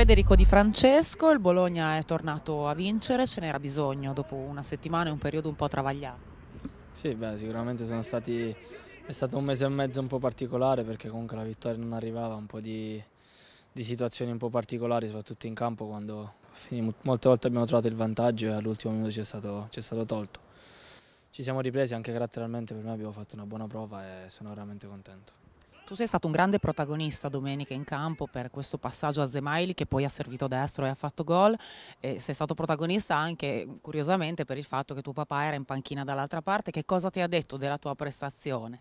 Federico Di Francesco, il Bologna è tornato a vincere, ce n'era bisogno dopo una settimana e un periodo un po' travagliato. Sì, beh, sicuramente stati, è stato un mese e mezzo un po' particolare perché comunque la vittoria non arrivava, un po' di, di situazioni un po' particolari, soprattutto in campo quando molte volte abbiamo trovato il vantaggio e all'ultimo minuto ci è stato, ci è stato tolto ci siamo ripresi anche caratterialmente per me abbiamo fatto una buona prova e sono veramente contento. Tu sei stato un grande protagonista domenica in campo per questo passaggio a Zemaili che poi ha servito destro e ha fatto gol. E sei stato protagonista anche curiosamente per il fatto che tuo papà era in panchina dall'altra parte. Che cosa ti ha detto della tua prestazione?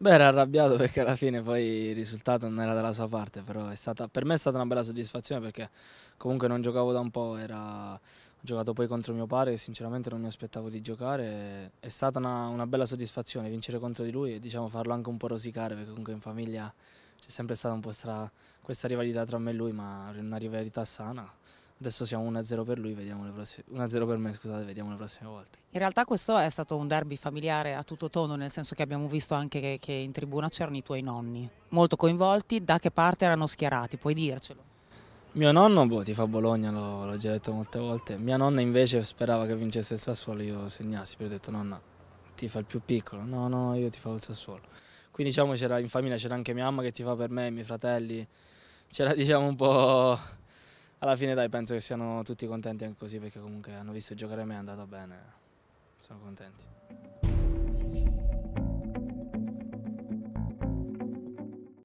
Beh, era arrabbiato perché alla fine poi il risultato non era dalla sua parte, però stata, per me è stata una bella soddisfazione perché comunque non giocavo da un po', era, ho giocato poi contro mio padre che sinceramente non mi aspettavo di giocare, è stata una, una, bella soddisfazione vincere contro di lui e diciamo farlo anche un po' rosicare perché comunque in famiglia c'è sempre stata un po' stra, questa rivalità tra me e lui, ma una rivalità sana Adesso siamo 1-0 per lui, vediamo le prossime, 1-0 per me, scusate, vediamo le prossime volte. In realtà questo è stato un derby familiare a tutto tono, nel senso che abbiamo visto anche che, che in tribuna c'erano i tuoi nonni, molto coinvolti, da che parte erano schierati, puoi dircelo? Mio nonno boh, ti fa Bologna, l'ho già detto molte volte, mia nonna invece sperava che vincesse il Sassuolo, io segnassi, però ho detto nonna ti fa il più piccolo, no no io ti fa il Sassuolo. Quindi diciamo c'era in famiglia c'era anche mia mamma che ti fa per me, i miei fratelli, c'era diciamo un po' alla fine dai, penso che siano tutti contenti anche così perché comunque hanno visto giocare a me, è andato bene, sono contenti.